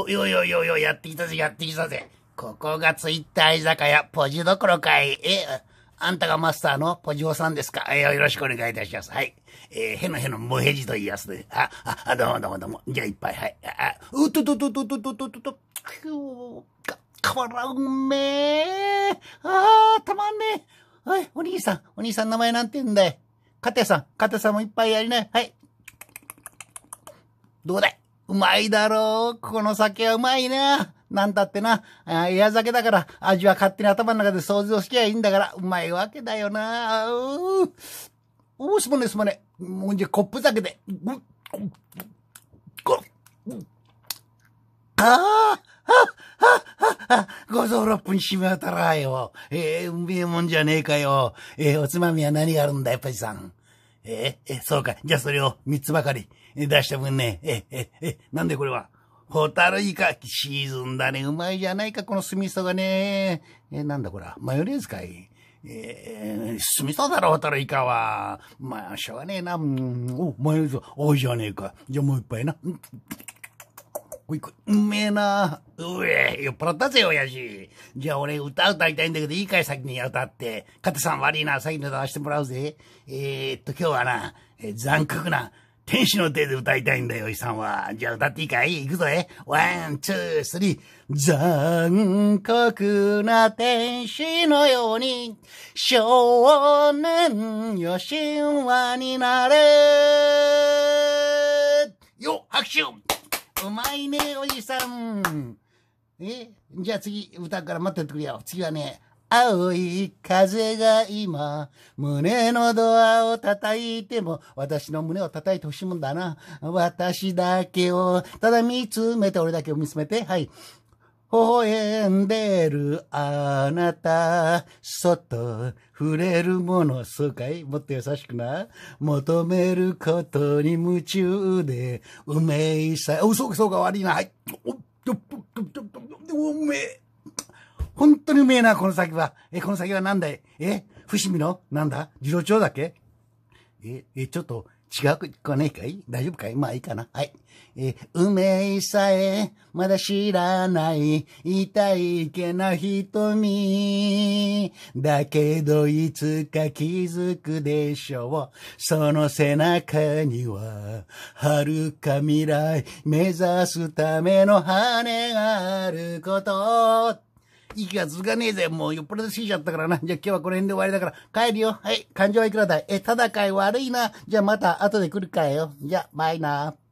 お、よよよよ、やってきたぜ、やってきたぜ。ここがツイッター居酒屋、ポジどころかい。え、あんたがマスターのポジオさんですかえよろしくお願いいたします。はい。えー、へのへのもへじと言いやすね。あ、あ、どうもどうもどうも。じゃあいっぱい、はい。あ、うととととととととと、くと。か、わらうめえ。あー、たまんねえ。はい、お兄さん、お兄さん名前なんて言うんだい。かてさん、かてさんもいっぱいやりな、ね、い。はい。どうだいうまいだろう。この酒はうまいな。なんたってな、エア酒だから、味は勝手に頭の中で想像しきゃいいんだから、うまいわけだよな。うおすまねすまね。もうじゃ、コップ酒で。うっ、ああごぞろっぷんしまたらよ。ええー、うめえもんじゃねえかよ。ええー、おつまみは何があるんだ、やっぱりさん。ええ、そうか。じゃあそれを三つばかり出した分ね。え、え、え、なんでこれはホタルイカ、シーズンだね。うまいじゃないか、この酢味噌がね。え、なんだこれはマヨネーズかいえー、酢味噌だろ、ホタルイカは。まあ、しょうがねえな。うん、お、マヨネーズ、おいじゃねえか。じゃあもう一杯な。うんいうめえな。うえ、酔っ払ったぜ、親父。じゃあ俺歌歌いたいんだけど、いいかい先に歌って。カテさん悪いな、先に歌わせてもらうぜ。えー、っと、今日はな、えー、残酷な、天使の手で歌いたいんだよ、おじさんは。じゃあ歌っていいかい行くぞえ。ワン、ツー、スリー。残酷な天使のように、少年よ神話になれ。よ、拍手うまいね、おじさん。えじゃあ次、歌うから待っててくれよ。次はね、青い風が今、胸のドアを叩いても、私の胸を叩いてほしいもんだな。私だけを、ただ見つめて、俺だけを見つめて、はい。微笑んでるあなた、そっと触れるもの、そうかいもっと優しくな。求めることに夢中で、うめいさ、お、嘘かそうか悪いな。はい。うめえ。本当にうめえな、この先は。え、この先は何だいえ伏見のなんだ次郎町だっけえ、え、ちょっと、違うくはねいかい大丈夫かいまあいいかな。はい。えー、命さえ、まだ知らない、痛いけな瞳。だけどいつか気づくでしょう。その背中には、遥か未来、目指すための羽があること。息が続かねえぜ。もう酔っ払て過ぎちゃったからな。じゃあ今日はこの辺で終わりだから帰るよ。はい。感情はいくらだいえ、ただかい悪いな。じゃあまた後で来るかよ。じゃあ、バイー。